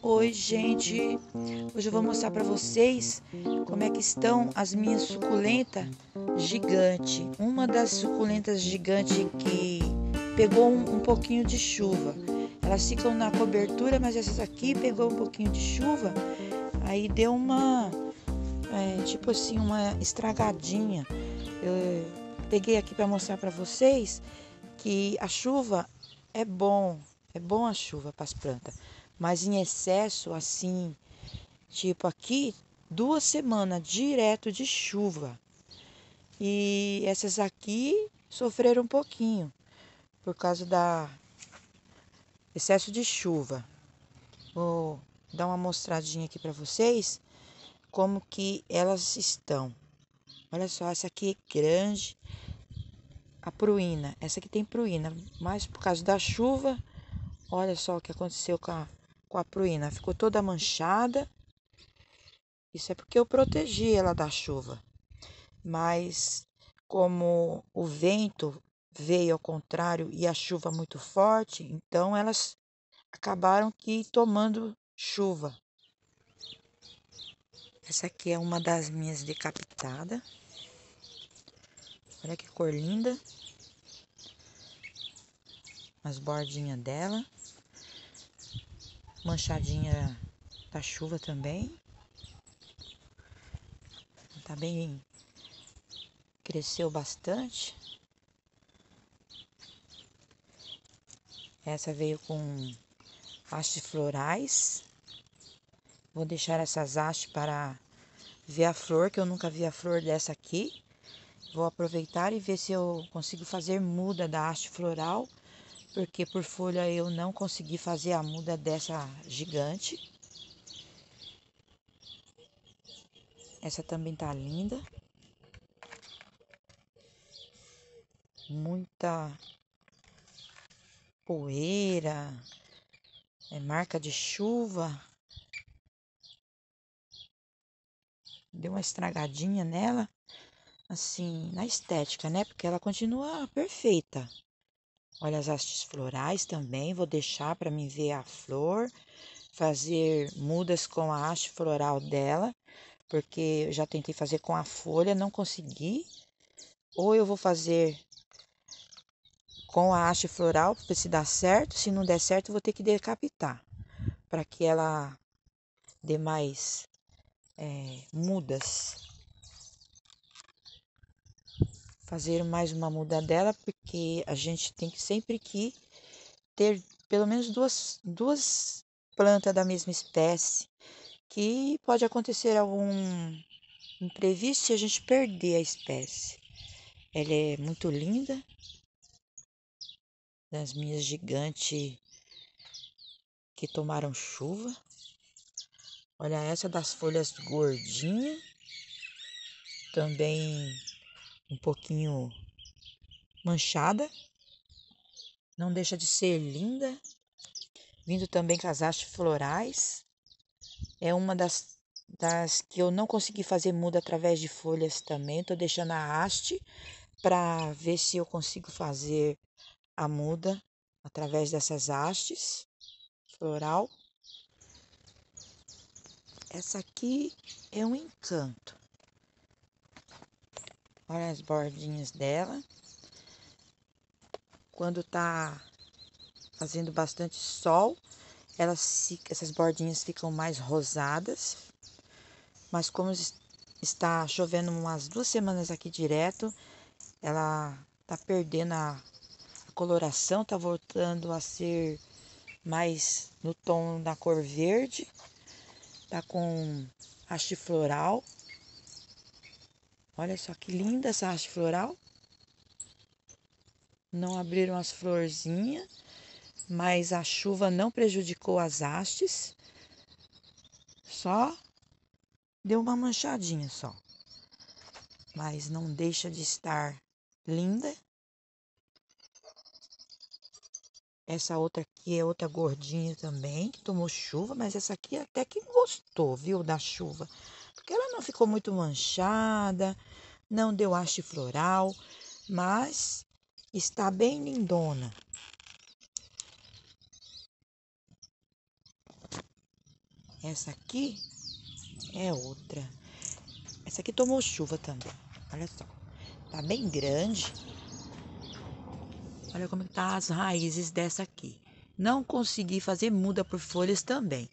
Oi, gente. Hoje eu vou mostrar para vocês como é que estão as minhas suculentas gigante. Uma das suculentas gigante que pegou um, um pouquinho de chuva. Elas ficam na cobertura, mas essa aqui pegou um pouquinho de chuva, aí deu uma é, tipo assim uma estragadinha. Eu é, peguei aqui para mostrar para vocês que a chuva é bom, é bom a chuva para as plantas, mas em excesso, assim, tipo aqui, duas semanas direto de chuva. E essas aqui sofreram um pouquinho por causa da excesso de chuva. Vou dar uma mostradinha aqui para vocês como que elas estão. Olha só, essa aqui é grande, a pruína. Essa aqui tem pruína, mas por causa da chuva Olha só o que aconteceu com a, com a pruína. Ficou toda manchada. Isso é porque eu protegi ela da chuva. Mas como o vento veio ao contrário e a chuva muito forte, então elas acabaram que tomando chuva. Essa aqui é uma das minhas decapitadas. Olha que cor linda. As bordinhas dela manchadinha da chuva também. Tá bem. Cresceu bastante. Essa veio com hastes florais. Vou deixar essas hastes para ver a flor, que eu nunca vi a flor dessa aqui. Vou aproveitar e ver se eu consigo fazer muda da haste floral porque por folha eu não consegui fazer a muda dessa gigante. Essa também tá linda. Muita poeira, é marca de chuva. Deu uma estragadinha nela, assim, na estética, né? Porque ela continua perfeita. Olha as hastes florais também, vou deixar para mim ver a flor, fazer mudas com a haste floral dela, porque eu já tentei fazer com a folha, não consegui. Ou eu vou fazer com a haste floral para se dar certo, se não der certo, vou ter que decapitar para que ela dê mais é, mudas fazer mais uma muda dela, que a gente tem que sempre que ter pelo menos duas, duas plantas da mesma espécie, que pode acontecer algum imprevisto e a gente perder a espécie. Ela é muito linda, das minhas gigantes que tomaram chuva. Olha essa das folhas gordinha, também um pouquinho manchada, não deixa de ser linda. Vindo também com as hastes florais. É uma das, das que eu não consegui fazer muda através de folhas também. Estou deixando a haste para ver se eu consigo fazer a muda através dessas hastes floral. Essa aqui é um encanto. Olha as bordinhas dela quando tá fazendo bastante sol, elas essas bordinhas ficam mais rosadas. Mas como está chovendo umas duas semanas aqui direto, ela tá perdendo a, a coloração, tá voltando a ser mais no tom da cor verde, tá com haste floral. Olha só que linda essa haste floral não abriram as florzinhas, mas a chuva não prejudicou as hastes, só deu uma manchadinha só. Mas não deixa de estar linda. Essa outra aqui é outra gordinha também, que tomou chuva, mas essa aqui até que gostou, viu, da chuva. Porque ela não ficou muito manchada, não deu haste floral, mas Está bem lindona. Essa aqui é outra. Essa aqui tomou chuva também. Olha só. Tá bem grande. Olha como tá as raízes dessa aqui. Não consegui fazer muda por folhas também.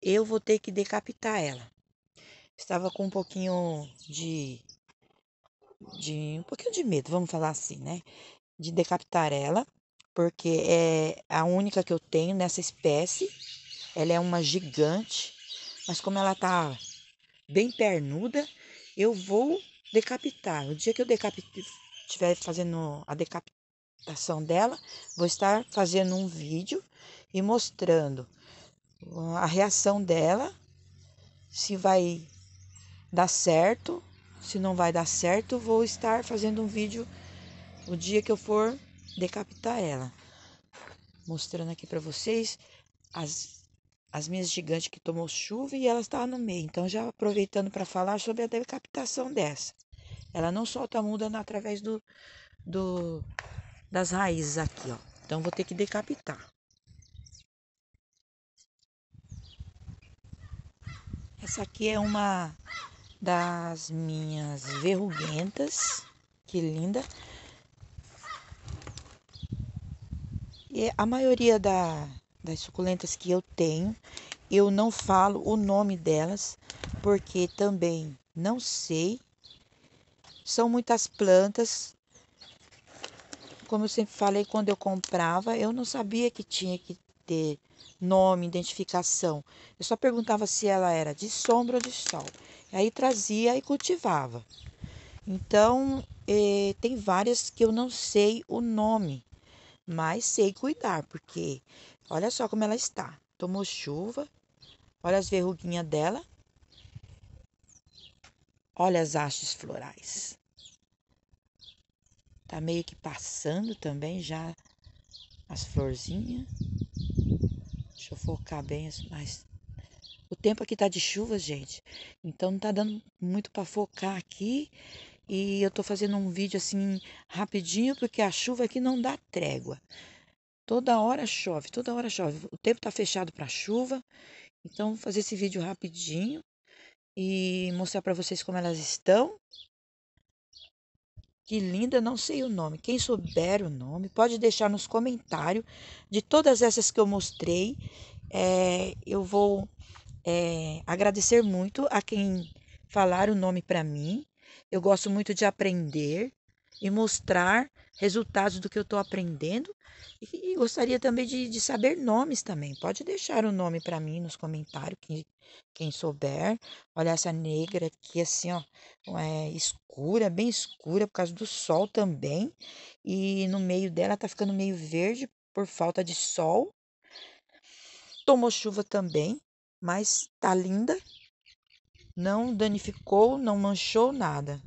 Eu vou ter que decapitar ela. Estava com um pouquinho de de um pouquinho de medo, vamos falar assim, né? de decapitar ela, porque é a única que eu tenho nessa espécie. Ela é uma gigante, mas como ela tá bem pernuda, eu vou decapitar. O dia que eu estiver fazendo a decapitação dela, vou estar fazendo um vídeo e mostrando hum, a reação dela, se vai dar certo, se não vai dar certo, vou estar fazendo um vídeo o dia que eu for decapitar ela. Mostrando aqui para vocês as, as minhas gigantes que tomou chuva e ela estava no meio. Então, já aproveitando para falar sobre a decapitação dessa. Ela não solta a muda através do, do, das raízes aqui, ó. Então, vou ter que decapitar. Essa aqui é uma das minhas verruguentas. Que linda! E a maioria da, das suculentas que eu tenho, eu não falo o nome delas, porque também não sei. São muitas plantas. Como eu sempre falei, quando eu comprava, eu não sabia que tinha que ter nome, identificação. Eu só perguntava se ela era de sombra ou de sol. Aí trazia e cultivava. Então, eh, tem várias que eu não sei o nome mas sei cuidar, porque olha só como ela está. Tomou chuva, olha as verruguinhas dela, olha as hastes florais. Tá meio que passando também já as florzinhas. Deixa eu focar bem mas O tempo aqui tá de chuva, gente. Então não tá dando muito para focar aqui. E eu estou fazendo um vídeo assim rapidinho, porque a chuva aqui não dá trégua. Toda hora chove, toda hora chove. O tempo tá fechado para chuva. Então, vou fazer esse vídeo rapidinho e mostrar para vocês como elas estão. Que linda, não sei o nome. Quem souber o nome, pode deixar nos comentários de todas essas que eu mostrei. É, eu vou é, agradecer muito a quem falar o nome para mim. Eu gosto muito de aprender e mostrar resultados do que eu estou aprendendo. E, e, gostaria também de, de, saber nomes também. Pode deixar o um nome para mim nos comentários, quem, quem souber. Olha essa negra aqui, assim, ó, é escura, bem escura, por causa do sol também. E no meio dela tá ficando meio verde por falta de sol. Tomou chuva também, mas tá linda não danificou, não manchou nada.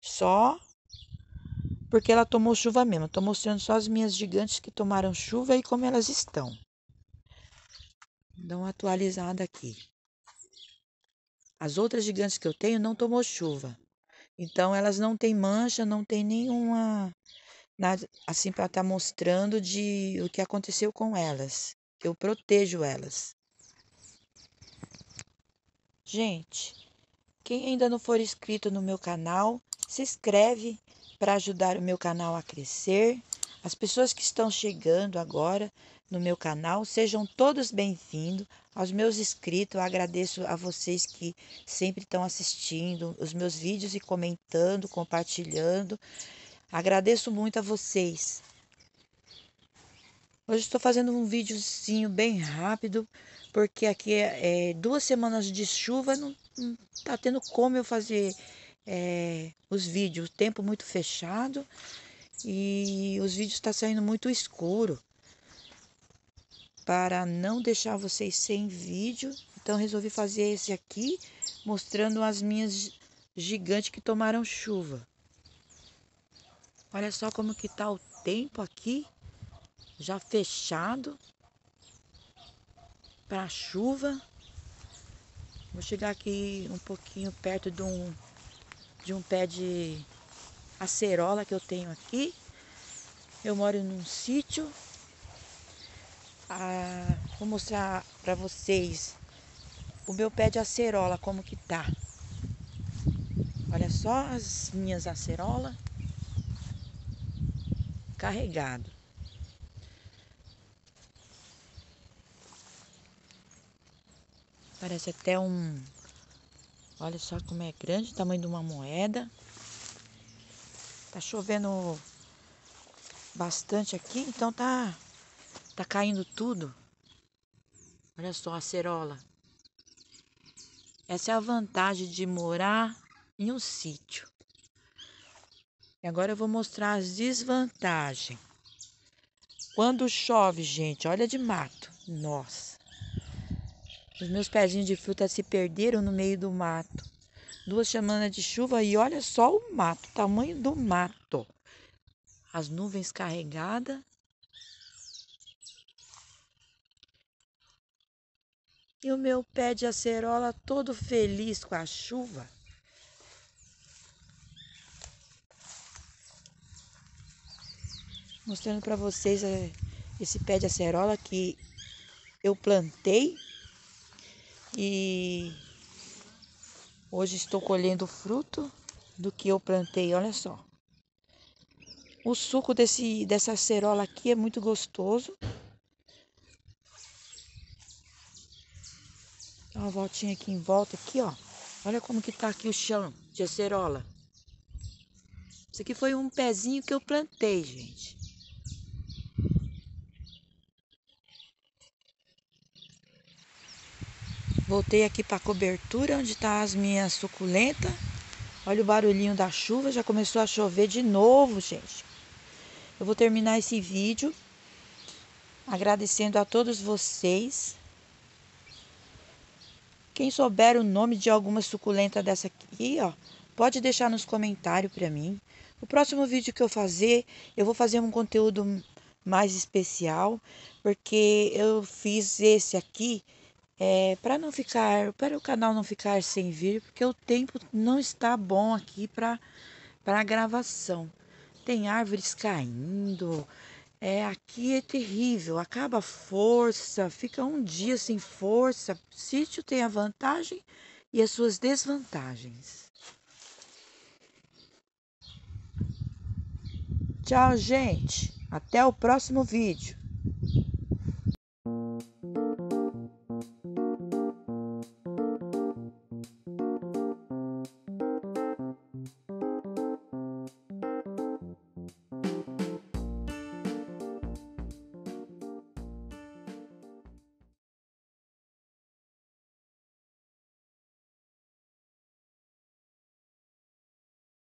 Só porque ela tomou chuva mesmo. Estou mostrando só as minhas gigantes que tomaram chuva e como elas estão. Dá uma atualizada aqui. As outras gigantes que eu tenho não tomou chuva. Então elas não têm mancha, não tem nenhuma nada assim para estar tá mostrando de o que aconteceu com elas. Eu protejo elas. Gente, quem ainda não for inscrito no meu canal, se inscreve para ajudar o meu canal a crescer. As pessoas que estão chegando agora no meu canal, sejam todos bem-vindos. Aos meus inscritos, eu agradeço a vocês que sempre estão assistindo os meus vídeos e comentando, compartilhando. Agradeço muito a vocês. Hoje estou fazendo um videozinho bem rápido, porque aqui é, é duas semanas de chuva, não, não tá tendo como eu fazer é, os vídeos, o tempo muito fechado e os vídeos está saindo muito escuro. Para não deixar vocês sem vídeo, então resolvi fazer esse aqui, mostrando as minhas gigantes que tomaram chuva. Olha só como que tá o tempo aqui já fechado para chuva. Vou chegar aqui um pouquinho perto de um, de um pé de acerola que eu tenho aqui. Eu moro num sítio. Ah, vou mostrar para vocês o meu pé de acerola como que tá. Olha só as minhas acerola carregado. Parece até um. Olha só como é grande, o tamanho de uma moeda. Tá chovendo bastante aqui, então tá tá caindo tudo. Olha só a cerola. Essa é a vantagem de morar em um sítio. E agora eu vou mostrar as desvantagens. Quando chove, gente, olha de mato. Nossa. Os meus pezinhos de fruta se perderam no meio do mato. Duas semanas de chuva e olha só o mato, o tamanho do mato. As nuvens carregadas. E o meu pé de acerola todo feliz com a chuva. Mostrando para vocês eh, esse pé de acerola que eu plantei e hoje estou colhendo o fruto do que eu plantei, olha só. O suco desse, dessa acerola aqui é muito gostoso. Dá uma voltinha aqui em volta, aqui ó. Olha como que tá aqui o chão de acerola. Isso aqui foi um pezinho que eu plantei, gente. Voltei aqui para a cobertura onde tá as minhas suculentas. Olha o barulhinho da chuva, já começou a chover de novo, gente. Eu vou terminar esse vídeo agradecendo a todos vocês. Quem souber o nome de alguma suculenta dessa aqui, ó, pode deixar nos comentários para mim. O próximo vídeo que eu fazer, eu vou fazer um conteúdo mais especial, porque eu fiz esse aqui é, para não ficar, para o canal não ficar sem vídeo, porque o tempo não está bom aqui para para gravação. Tem árvores caindo. É, aqui é terrível, acaba a força, fica um dia sem força. O sítio tem a vantagem e as suas desvantagens. Tchau, gente. Até o próximo vídeo.